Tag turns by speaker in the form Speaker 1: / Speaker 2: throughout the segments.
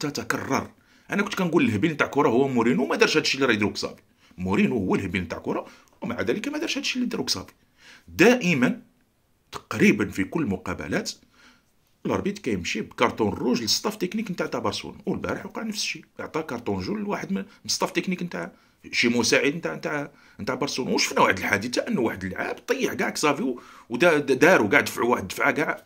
Speaker 1: تتكرر انا كنت كنقول الهبيل تاع كره هو مورينو ما دارش هادشي اللي راه يديرو كصافي مورينو هو الهبيل تاع كره ومع ذلك ما دارش هادشي اللي يديرو كصافي دائما تقريبا في كل المقابلات الاربيت كيمشي بكارتون روج للستاف تكنيك نتاع تاع برشلونه والبارح وقع نفس الشيء عطى كارتون جول لواحد من الستاف تكنيك نتاع شي مساعد نتاع نتاع نتاع برشلونه وشفنا واحد الحادثه انه واحد اللاعب طيح كاع كسافي ودارو كاع دفعوا واحد الدفعه كاع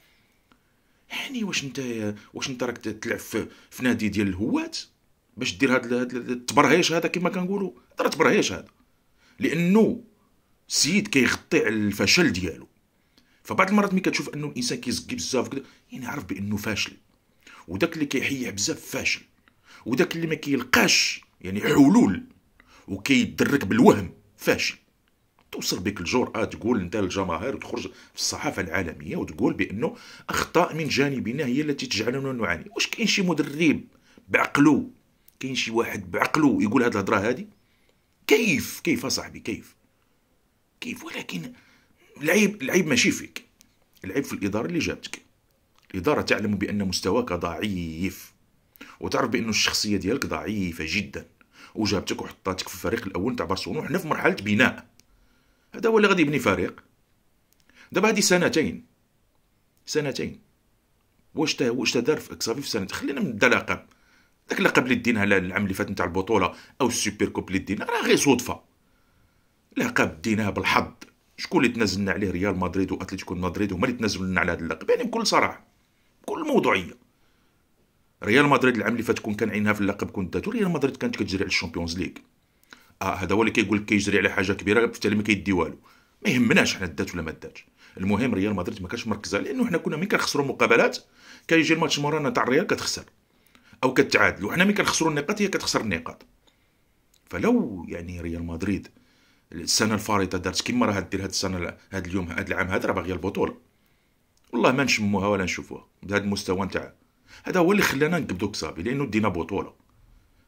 Speaker 1: هاني يعني واش انت واش انت راك تلعب في نادي ديال الهوات باش دير هاد التبرهيش هذا كما كنقولوا راه تبرهيش هذا لانه السيد كيغطي على الفشل ديالو فبعض المرات ملي كتشوف انه الانسان كيزكي بزاف كده يعني عارف بانه فاشل وداك اللي كيحيح بزاف فاشل وداك اللي ما كيلقاش يعني حلول وكيدرك بالوهم فاشل توصل بك الجرأة تقول انت للجماهير وتخرج في الصحافه العالميه وتقول بانه اخطاء من جانبنا هي التي تجعلنا نعاني واش كاين شي مدرب بعقلو كاين شي واحد بعقلو يقول هاد الهضره هادي كيف كيف صاحبي كيف كيف ولكن العيب العيب ماشي فيك العيب في الاداره اللي جابتك الاداره تعلم بان مستواك ضعيف وتعرف بأن الشخصيه ديالك ضعيفه جدا وجابتك وحطاتك في الفريق الاول تاع برشلونه وحنا في مرحله بناء هذا هو اللي غادي يبني فريق دابا هذه سنتين سنتين واش تا واش تا دار في اكسافي في سنه خلينا من الدلاقه داك اللقب اللي دينها العام اللي فات نتاع البطوله او السوبر كوب اللي دينا راه غير صدفه لقب ديناه بالحظ شكون اللي تنازلنا عليه ريال مدريد واتلتيكو مدريد هما اللي تنازلوا لنا على هذا اللقب يعني بكل صراحه بكل موضوعيه ريال مدريد العام اللي فات كون كان عينها في اللقب كون داتو ريال مدريد كانت كتجري على الشامبيونز ليغ اه هذا هو اللي كيقول لك كيجري على حاجه كبيره بالتالي ما كيدي والو ما يهمناش حنا دات ولا ما دات المهم ريال مدريد ما كانش مركزه لانه حنا كنا ملي كنخسروا مقابلات كيجي الماتش مورانا تاع الريال كتخسر او كتعادل وحنا ملي كنخسروا النقاط هي كتخسر النقاط فلو يعني ريال مدريد السنه الفارطه دارت كيما راه دير هاد السنه هاد اليوم هاد العام هذا راه باغيه البطوله والله ما نشموها ولا نشوفوها بهذا المستوى نتاع هذا هو اللي خلانا نقبدو كسابي لانه دينا بطوله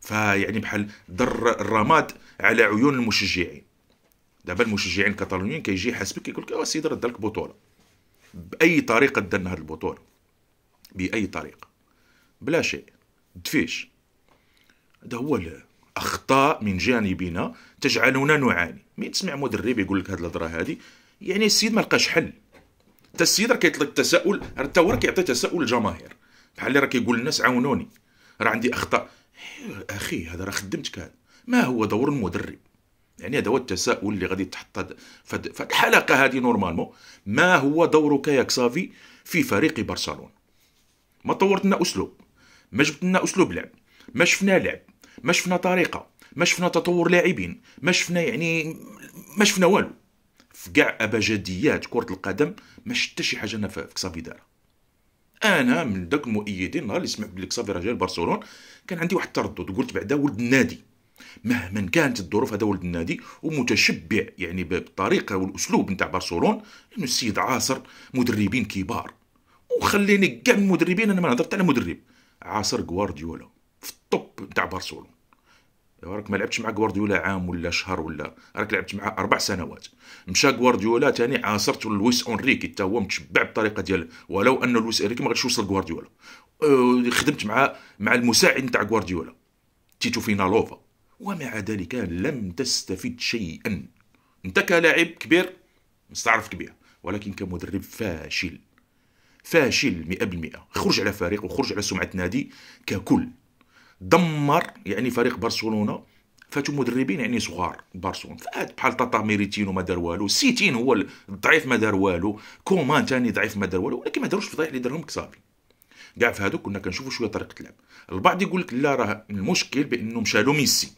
Speaker 1: فيعني بحال ضر الرماد على عيون المشجعين دابا المشجعين الكتالونيين كيجي يحاسبك كيقول لك اه سيدي راه بطوله باي طريقه دارنا هذه البطوله باي طريقه بلا شيء دفيش هذا هو الاخطاء من جانبنا تجعلنا نعاني مين تسمع مدرب يقول لك هذه الهضره هذه يعني السيد ما لقاش حل حتى السيد راه كيطلق تساؤل حتى هو راه كيعطي تساؤل الجماهير بحال اللي راه كيقول للناس عاونوني راه عندي اخطاء اخي هذا راه خدمتك هذا ما هو دور المدرب يعني هذا هو التساؤل اللي غادي تحط في الحلقه هذه نورمالمون ما هو دورك يا كسافي في فريق برشلونه ما طورت لنا اسلوب ما جبت لنا اسلوب لعب ما شفنا لعب ما شفنا طريقه ما شفنا تطور لاعبين ما شفنا يعني ما شفنا والو في كاع ابجديات كره القدم ما شفت شي حاجه انا في كسافي دارها انا من داك المؤيدين نهار اللي سمعت بلي كسافير جاي لبرشلون كان عندي واحد التردد قلت بعدا ولد النادي مهما كانت الظروف هذا ولد النادي ومتشبع يعني بالطريقه والاسلوب نتاع برشلونه لانه السيد عاصر مدربين كبار وخليني كاع المدربين انا ما نهضرت على مدرب عاصر غوارديولا في الطب نتاع برشلونه راك ما لعبتش مع غوارديولا عام ولا شهر ولا راك لعبت معاه اربع سنوات مشى غوارديولا ثاني عاصرت لويس اونريكي حتى هو متشبع بالطريقه ديال ولو ان لويس اونريكي ما غاديش يوصل غوارديولا أه، خدمت مع مع المساعد نتاع غوارديولا تيتو فينالوفا ومع ذلك لم تستفد شيئا انت كلاعب كبير مستعرف كبير ولكن كمدرب فاشل فاشل 100% خرج على فريق وخرج على سمعه نادي ككل دمر يعني فريق برشلونه فاتوا مدربين يعني صغار برشلونه فات بحال طاطا ميريتينو ما دار والو سيتين هو الضعيف ما دار والو كومان ثاني ضعيف ما دار والو ولكن ما داروش الفضايح اللي دارهم كصافي كاع في هذوك كنا كنشوفوا شويه طريقه اللعب البعض يقول لك لا راه المشكل بانه مشالو ميسي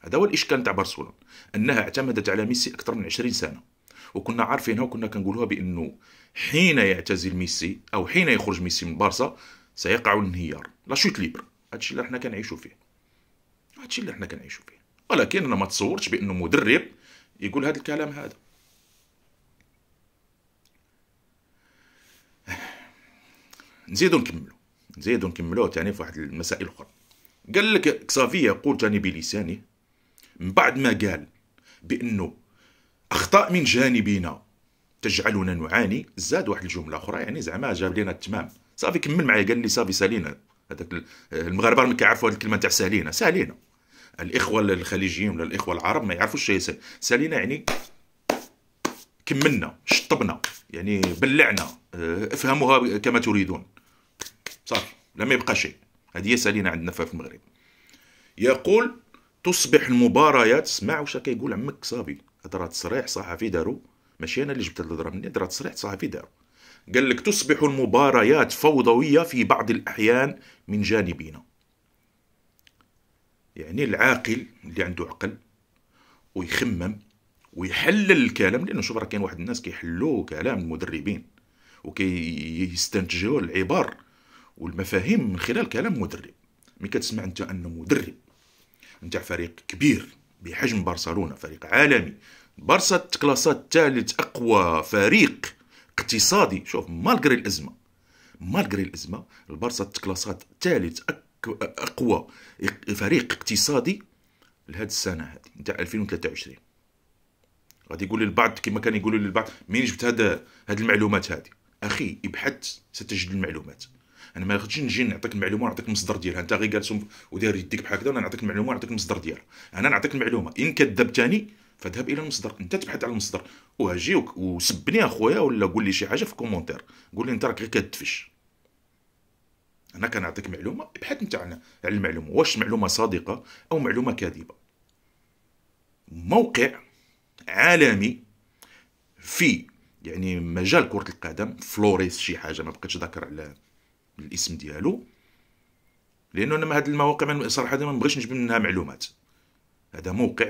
Speaker 1: هذا هو الاشكال تاع برشلونه انها اعتمدت على ميسي اكثر من 20 سنه وكنا عارفينها وكنا كنقولوها بانه حين يعتزل ميسي او حين يخرج ميسي من بارسا سيقع الانهيار لا شوت ليبر هادشي اللي حنا كنعيشو فيه هادشي اللي حنا كنعيشو فيه ولكن انا ما تصورتش بانه مدرب يقول هذا الكلام هذا نزيدو نكملو نزيدو نكملو تاني في واحد المسائل اخرى قال لك كسافي يقول تاني بلسانه من بعد ما قال بانه اخطاء من جانبنا تجعلنا نعاني زاد واحد الجمله اخرى يعني زعما جاب لنا التمام صافي كمل معايا قال لي صافي سالينا هذاك المغاربه ما كيعرفوا هذه الكلمه تاع سالينا سالينا الاخوه الخليجيين ولا الاخوه العرب ما يعرفوش شيء سالينا يعني كملنا شطبنا يعني بلعنا آه، افهموها كما تريدون صافي لم يبقى شيء هذه سالينا عندنا في المغرب يقول تصبح المباريات اسمع واش كيقول عمك صافي هضره تصريح صحفي دارو ماشي انا اللي جبت الهضره مني هضره تصريح صحفي دارو قال لك تصبح المباريات فوضوية في بعض الأحيان من جانبنا يعني العاقل اللي عنده عقل ويخمم ويحلل الكلام لانه شوف راه كاين واحد الناس كيحلوا كلام المدربين وكيستنتجوا العبار والمفاهيم من خلال كلام مدرب ملي كتسمع انت انه مدرب نتاع فريق كبير بحجم برشلونه فريق عالمي بارسا تكلاسات ثالث اقوى فريق اقتصادي شوف مالغري الازمه مالغري الازمه البارسا تكلاسات ثالث اقوى فريق اقتصادي لهذه السنه هذه نتاع 2023 غادي يقول لي البعض كما كان يقولوا لي البعض منين جبت هذا هذه المعلومات هذه اخي ابحث ستجد المعلومات انا ما غاديش نجي نعطيك المعلومه ونعطيك المصدر ديالها انت غير جالس وداير يديك بحال هكذا وانا نعطيك المعلومه ونعطيك المصدر ديالها انا نعطيك المعلومه ان كذبتني فاذهب الى المصدر انت تبحث على المصدر واجي وسبني اخويا ولا قول لي شي حاجه في الكومونتير قول لي انت راك غير كتفش انا كنعطيك معلومه ابحث انت على المعلومه واش معلومه صادقه او معلومه كاذبه موقع عالمي في يعني مجال كره القدم فلوريس شي حاجه ما بقيتش ذاكر على الاسم ديالو لانه انا هاد المواقع صراحه ما بغيتش نجيب منها معلومات هذا موقع